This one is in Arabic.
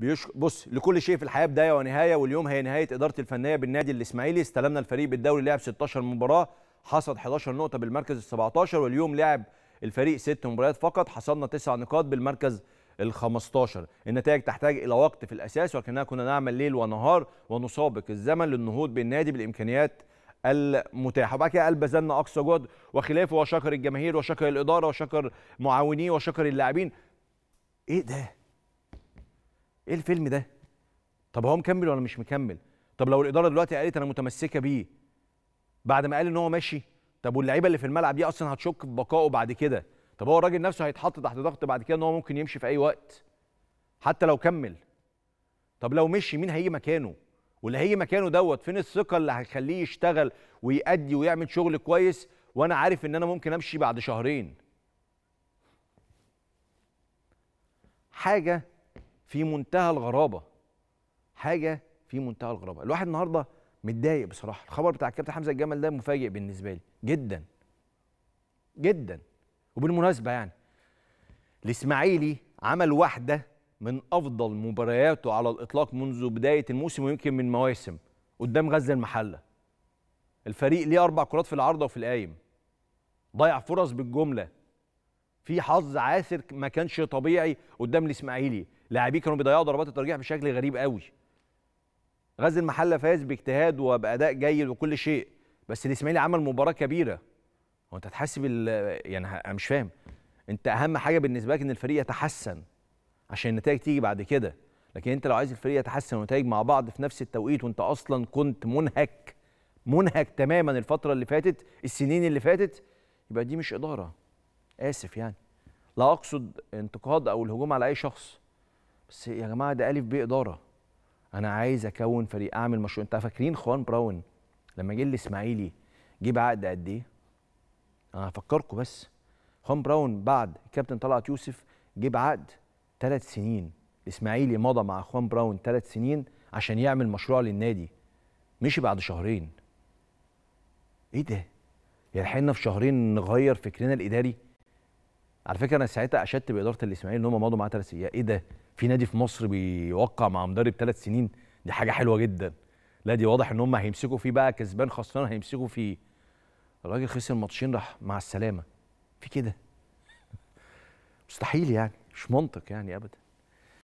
بيشك... بص لكل شيء في الحياه بدايه ونهايه واليوم هي نهايه اداره الفنيه بالنادي الاسماعيلي استلمنا الفريق بالدوري لعب 16 مباراه حصد 11 نقطه بالمركز ال 17 واليوم لعب الفريق ست مباريات فقط حصلنا تسع نقاط بالمركز ال 15 النتائج تحتاج الى وقت في الاساس ولكننا كنا نعمل ليل ونهار ونسابق الزمن للنهوض بالنادي بالامكانيات المتاحه وبعد كده بذلنا اقصى جهد وخلافه وشكر الجماهير وشكر الاداره وشكر معاونيه وشكر اللاعبين ايه ده ايه الفيلم ده طب هو مكمل ولا مش مكمل طب لو الاداره دلوقتي قالت انا متمسكه بيه بعد ما قال ان هو ماشي طب واللعيبه اللي في الملعب دي اصلا هتشك في بقائه بعد كده طب هو الراجل نفسه هيتحط تحت ضغط بعد كده ان هو ممكن يمشي في اي وقت حتى لو كمل طب لو مشي مين هيجي مكانه واللي هيجي مكانه دوت فين الثقه اللي هتخليه يشتغل ويأدي ويعمل شغل كويس وانا عارف ان انا ممكن امشي بعد شهرين حاجه في منتهى الغرابه حاجه في منتهى الغرابه الواحد النهارده متضايق بصراحه الخبر بتاع الكابتن حمزه الجمل ده مفاجئ بالنسبه لي جدا جدا وبالمناسبه يعني الاسماعيلي عمل واحده من افضل مبارياته على الاطلاق منذ بدايه الموسم ويمكن من مواسم قدام غزه المحله الفريق ليه اربع كرات في العارضه وفي القايم ضيع فرص بالجمله في حظ عاثر ما كانش طبيعي قدام الاسماعيلي لاعبيه كانوا بيضيعوا ضربات الترجيح بشكل غريب قوي غزل المحله فاز باجتهاد وباداء جيد وكل شيء بس الاسماعيلي عمل مباراه كبيره هو انت هتحاسب يعني انا مش فاهم انت اهم حاجه بالنسبه لك ان الفريق يتحسن عشان النتائج تيجي بعد كده لكن انت لو عايز الفريق يتحسن ونتائج مع بعض في نفس التوقيت وانت اصلا كنت منهك منهك تماما الفتره اللي فاتت السنين اللي فاتت يبقى دي مش اداره اسف يعني لا اقصد انتقاد او الهجوم على اي شخص بس يا جماعه ده الف ب اداره انا عايز اكون فريق اعمل مشروع انتوا فاكرين خوان براون لما جه الاسماعيلي جه بعقد قد ايه انا هفكركم بس خوان براون بعد كابتن طلعت يوسف جه بعقد ثلاث سنين الاسماعيلي مضى مع خوان براون ثلاث سنين عشان يعمل مشروع للنادي مشي بعد شهرين ايه ده يلحقنا يعني في شهرين نغير فكرنا الاداري على فكره انا ساعتها اشدت باداره الاسماعيلي ان هم مضوا معاه ثلاث سنين ايه ده في نادي في مصر بيوقع مع مدرب ثلاث سنين دي حاجه حلوه جدا لا دي واضح ان هم هيمسكوا فيه بقى كسبان خسران هيمسكوا فيه الراجل خسر ماتشين راح مع السلامه في كده مستحيل يعني مش منطق يعني ابدا